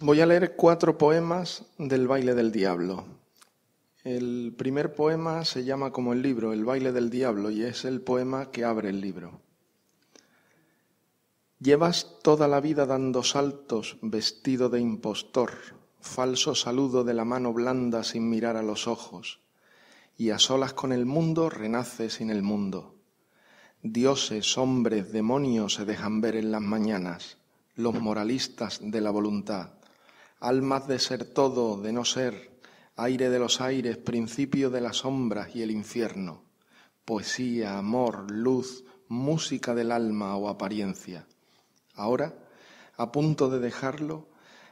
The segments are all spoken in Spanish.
Voy a leer cuatro poemas del baile del diablo. El primer poema se llama como el libro, El baile del diablo, y es el poema que abre el libro. Llevas toda la vida dando saltos vestido de impostor, falso saludo de la mano blanda sin mirar a los ojos, y a solas con el mundo renaces sin el mundo. Dioses, hombres, demonios se dejan ver en las mañanas, los moralistas de la voluntad, almas de ser todo, de no ser, aire de los aires, principio de las sombras y el infierno, poesía, amor, luz, música del alma o apariencia. Ahora, a punto de dejarlo,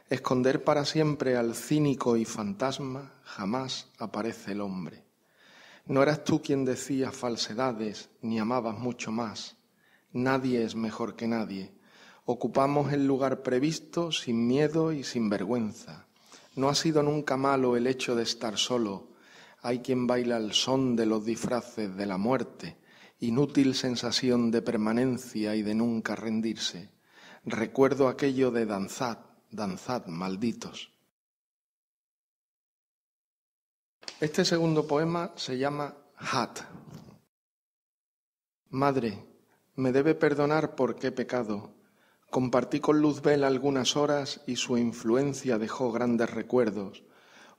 esconder para siempre al cínico y fantasma, jamás aparece el hombre. No eras tú quien decías falsedades, ni amabas mucho más. Nadie es mejor que nadie. Ocupamos el lugar previsto sin miedo y sin vergüenza. No ha sido nunca malo el hecho de estar solo. Hay quien baila al son de los disfraces de la muerte, inútil sensación de permanencia y de nunca rendirse. Recuerdo aquello de danzad, danzad, malditos. Este segundo poema se llama Hat. Madre, me debe perdonar por qué pecado Compartí con Luzbel algunas horas y su influencia dejó grandes recuerdos,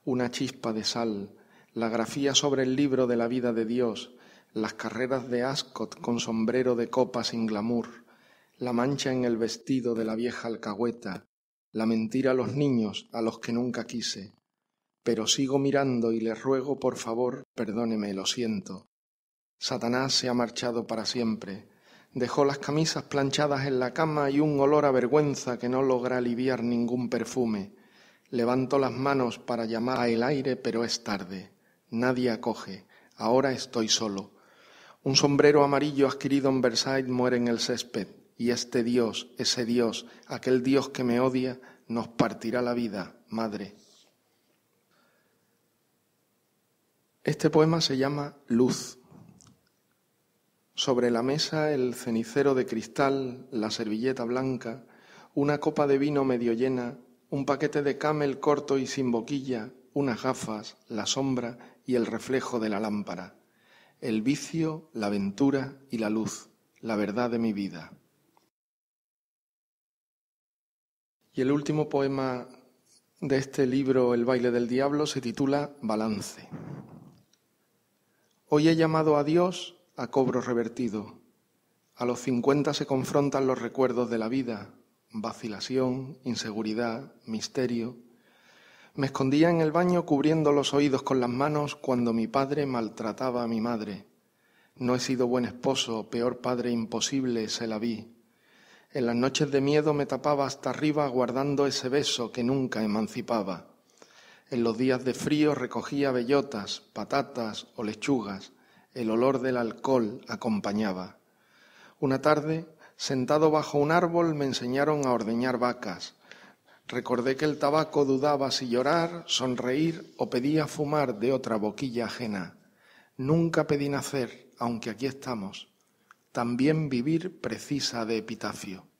una chispa de sal, la grafía sobre el libro de la vida de Dios, las carreras de Ascot con sombrero de copa sin glamour, la mancha en el vestido de la vieja alcahueta, la mentira a los niños a los que nunca quise. Pero sigo mirando y le ruego por favor, perdóneme, lo siento. Satanás se ha marchado para siempre, Dejó las camisas planchadas en la cama y un olor a vergüenza que no logra aliviar ningún perfume. Levanto las manos para llamar al aire, pero es tarde. Nadie acoge. Ahora estoy solo. Un sombrero amarillo adquirido en Versailles muere en el césped, y este Dios, ese Dios, aquel Dios que me odia, nos partirá la vida, madre. Este poema se llama Luz. Sobre la mesa el cenicero de cristal, la servilleta blanca, una copa de vino medio llena, un paquete de camel corto y sin boquilla, unas gafas, la sombra y el reflejo de la lámpara, el vicio, la aventura y la luz, la verdad de mi vida. Y el último poema de este libro, El baile del diablo, se titula Balance. Hoy he llamado a Dios a cobro revertido. A los cincuenta se confrontan los recuerdos de la vida, vacilación, inseguridad, misterio. Me escondía en el baño cubriendo los oídos con las manos cuando mi padre maltrataba a mi madre. No he sido buen esposo, peor padre imposible se la vi. En las noches de miedo me tapaba hasta arriba guardando ese beso que nunca emancipaba. En los días de frío recogía bellotas, patatas o lechugas el olor del alcohol acompañaba. Una tarde, sentado bajo un árbol, me enseñaron a ordeñar vacas. Recordé que el tabaco dudaba si llorar, sonreír o pedía fumar de otra boquilla ajena. Nunca pedí nacer, aunque aquí estamos. También vivir precisa de epitafio.